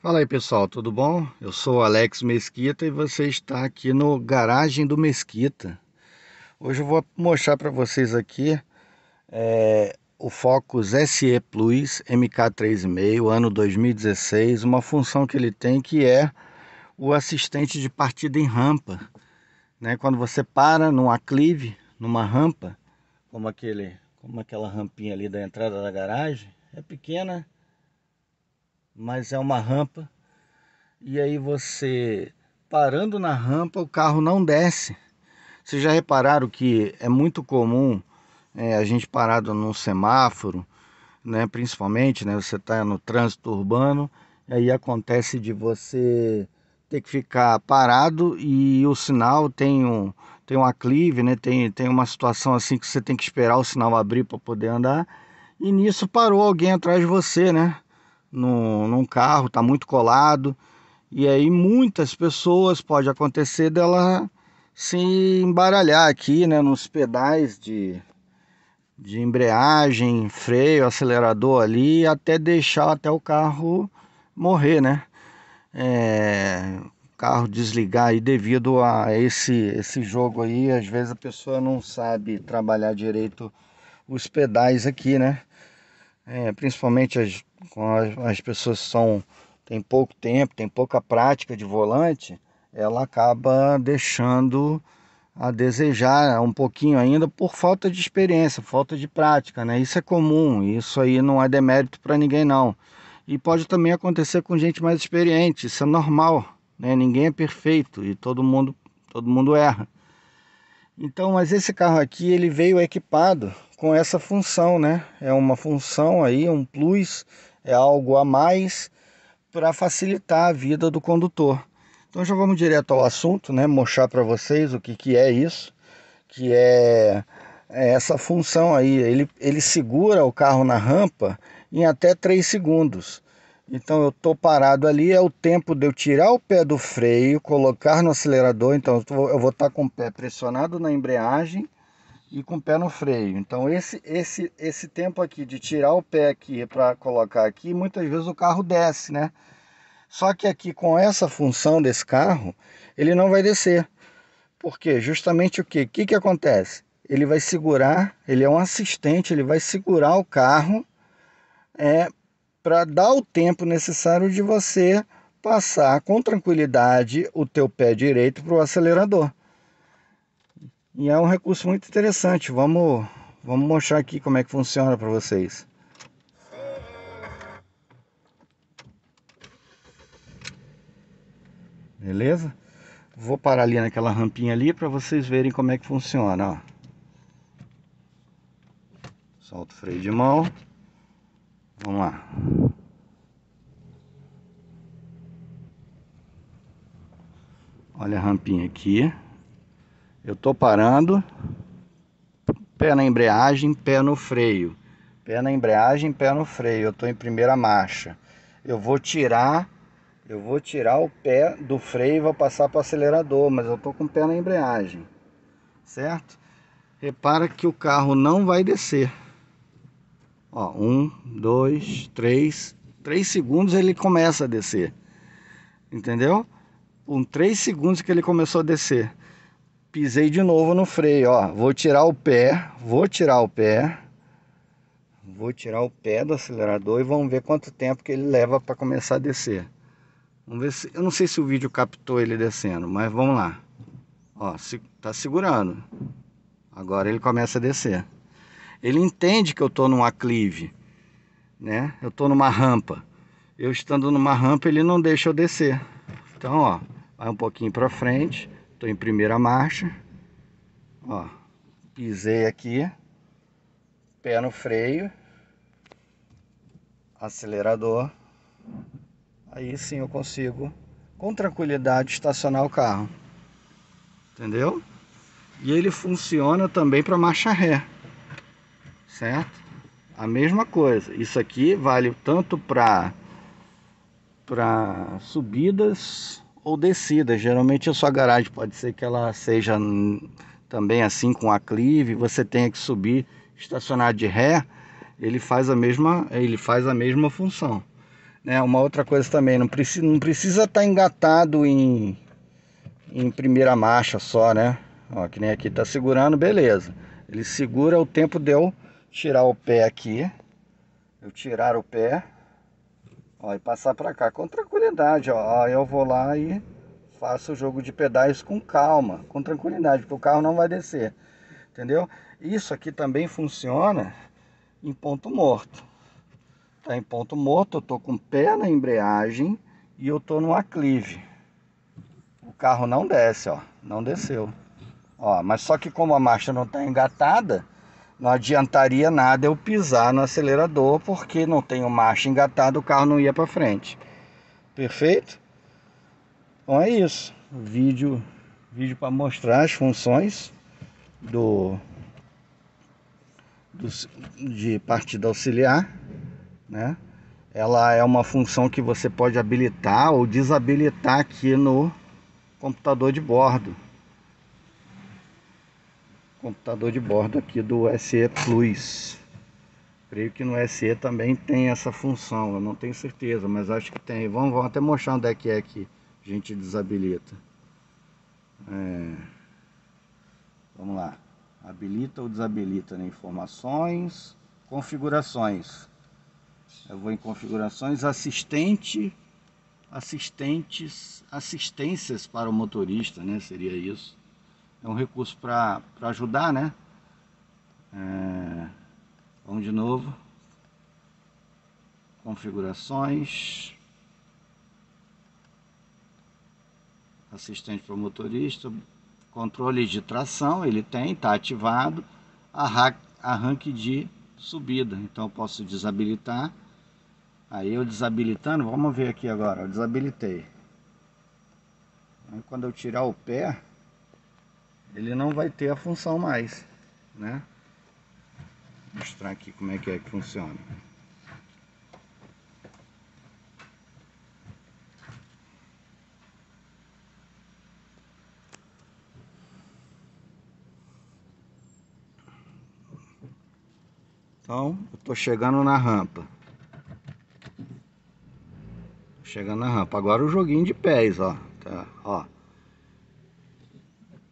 Fala aí pessoal, tudo bom? Eu sou Alex Mesquita e você está aqui no Garagem do Mesquita. Hoje eu vou mostrar para vocês aqui é, o Focus SE Plus MK3.5 ano 2016, uma função que ele tem que é o assistente de partida em rampa. Né? Quando você para num aclive, numa rampa, como, aquele, como aquela rampinha ali da entrada da garagem, é pequena, mas é uma rampa. E aí você parando na rampa, o carro não desce. Vocês já repararam que é muito comum é, a gente parado num semáforo, né, principalmente, né, você está no trânsito urbano, e aí acontece de você ter que ficar parado e o sinal tem um, tem um aclive, né, tem, tem uma situação assim que você tem que esperar o sinal abrir para poder andar, e nisso parou alguém atrás de você, né? num, num carro, está muito colado. E aí muitas pessoas pode acontecer dela se embaralhar aqui, né, nos pedais de, de embreagem, freio, acelerador ali, até deixar até o carro morrer, né? É, carro desligar e devido a esse esse jogo aí, às vezes a pessoa não sabe trabalhar direito os pedais aqui, né? É, principalmente as as, as pessoas são tem pouco tempo, tem pouca prática de volante, ela acaba deixando a desejar um pouquinho ainda por falta de experiência, falta de prática, né? Isso é comum, isso aí não é demérito para ninguém não. E pode também acontecer com gente mais experiente, isso é normal, né? Ninguém é perfeito e todo mundo todo mundo erra. Então, mas esse carro aqui, ele veio equipado com essa função, né? É uma função aí, um plus é algo a mais para facilitar a vida do condutor. Então já vamos direto ao assunto, né? Mostrar para vocês o que, que é isso, que é, é essa função aí. Ele, ele segura o carro na rampa em até 3 segundos. Então eu estou parado ali, é o tempo de eu tirar o pé do freio, colocar no acelerador. Então eu vou estar tá com o pé pressionado na embreagem e com o pé no freio. Então esse, esse, esse tempo aqui de tirar o pé aqui para colocar aqui, muitas vezes o carro desce, né? Só que aqui com essa função desse carro, ele não vai descer. porque Justamente o que? O que, que acontece? Ele vai segurar, ele é um assistente, ele vai segurar o carro é, para dar o tempo necessário de você passar com tranquilidade o teu pé direito para o acelerador. E é um recurso muito interessante. Vamos, vamos mostrar aqui como é que funciona para vocês. Beleza? Vou parar ali naquela rampinha ali para vocês verem como é que funciona, ó. Solta o freio de mão. Vamos lá. Olha a rampinha aqui. Eu estou parando, pé na embreagem, pé no freio. Pé na embreagem, pé no freio. Eu estou em primeira marcha. Eu vou tirar, eu vou tirar o pé do freio e vou passar para o acelerador, mas eu estou com o pé na embreagem, certo? Repara que o carro não vai descer. Ó, um, dois, três, três segundos ele começa a descer, entendeu? Com três segundos que ele começou a descer pisei de novo no freio, ó, vou tirar o pé, vou tirar o pé, vou tirar o pé do acelerador e vamos ver quanto tempo que ele leva para começar a descer. Vamos ver se, eu não sei se o vídeo captou ele descendo, mas vamos lá. Ó, se, tá segurando. Agora ele começa a descer. Ele entende que eu tô num aclive, né? Eu tô numa rampa. Eu estando numa rampa, ele não deixa eu descer. Então, ó, vai um pouquinho para frente Estou em primeira marcha. Ó, pisei aqui. Pé no freio. Acelerador. Aí sim eu consigo com tranquilidade estacionar o carro. Entendeu? E ele funciona também para marcha ré. Certo? A mesma coisa. Isso aqui vale tanto para para subidas ou descida. Geralmente a sua garagem pode ser que ela seja também assim com aclive, você tenha que subir, estacionar de ré, ele faz a mesma, ele faz a mesma função. Né? Uma outra coisa também, não precisa não precisa estar tá engatado em em primeira marcha só, né? Ó, que nem aqui tá segurando, beleza. Ele segura o tempo de eu tirar o pé aqui, eu tirar o pé, ó, e passar para cá. contra coisa tranquilidade, ó. Ah, eu vou lá e faço o jogo de pedais com calma, com tranquilidade, porque o carro não vai descer, entendeu? Isso aqui também funciona em ponto morto. Tá em ponto morto, eu tô com o pé na embreagem e eu tô no aclive. O carro não desce, ó, não desceu. Ó, mas só que como a marcha não tá engatada, não adiantaria nada eu pisar no acelerador porque não tenho marcha engatada, o carro não ia para frente. Perfeito? Então é isso. Vídeo, vídeo para mostrar as funções do, do de partida auxiliar, né? Ela é uma função que você pode habilitar ou desabilitar aqui no computador de bordo. Computador de bordo aqui do SE Plus. Creio que no SE também tem essa função, eu não tenho certeza, mas acho que tem. Vamos, vamos até mostrar onde é que é que a gente desabilita. É... Vamos lá. Habilita ou desabilita né? informações, configurações. Eu vou em configurações, assistente, assistentes, assistências para o motorista, né? Seria isso. É um recurso para ajudar, né? É... Vamos de novo. Configurações. Assistente para motorista. Controle de tração, ele tem, está ativado. Arranque de subida. Então eu posso desabilitar. Aí eu desabilitando, vamos ver aqui agora, eu desabilitei. Aí quando eu tirar o pé, ele não vai ter a função mais, né? mostrar aqui como é que é que funciona. Então, eu estou chegando na rampa. Chegando na rampa. Agora o joguinho de pés, ó. Tá, ó.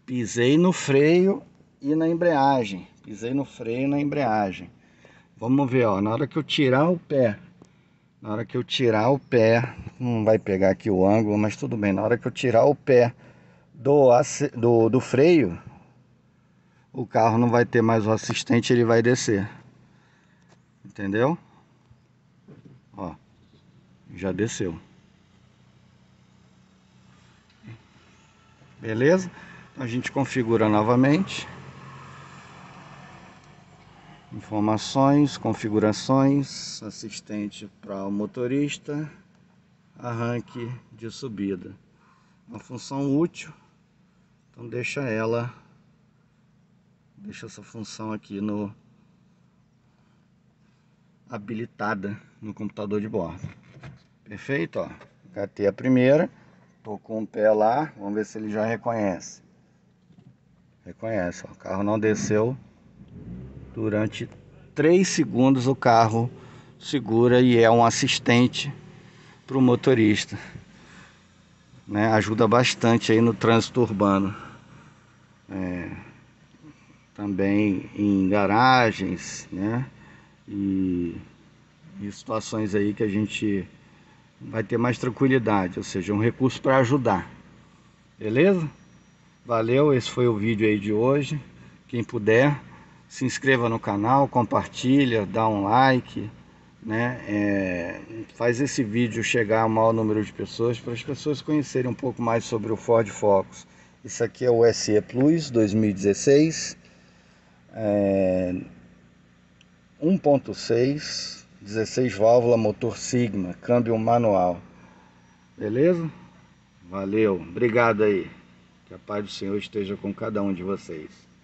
Pisei no freio e na embreagem. Pisei no freio na embreagem. Vamos ver, ó, na hora que eu tirar o pé, na hora que eu tirar o pé, não vai pegar aqui o ângulo, mas tudo bem, na hora que eu tirar o pé do, do, do freio, o carro não vai ter mais o assistente, ele vai descer. Entendeu? Ó, já desceu. Beleza? Então, a gente configura novamente informações, configurações, assistente para o motorista, arranque de subida. Uma função útil, então deixa ela, deixa essa função aqui no habilitada no computador de bordo. Perfeito, ó. Catei a primeira, tô com o pé lá, vamos ver se ele já reconhece. Reconhece, ó. O carro não desceu. Durante 3 segundos o carro segura e é um assistente para o motorista. Né? Ajuda bastante aí no trânsito urbano. É, também em garagens, né? E, e situações aí que a gente vai ter mais tranquilidade, ou seja, um recurso para ajudar. Beleza? Valeu, esse foi o vídeo aí de hoje. Quem puder, se inscreva no canal, compartilha, dá um like, né? É, faz esse vídeo chegar ao maior número de pessoas para as pessoas conhecerem um pouco mais sobre o Ford Focus. Isso aqui é o SE Plus 2016, é, 1.6, 16 válvula, motor Sigma, câmbio manual. Beleza? Valeu, obrigado aí. Que a paz do Senhor esteja com cada um de vocês.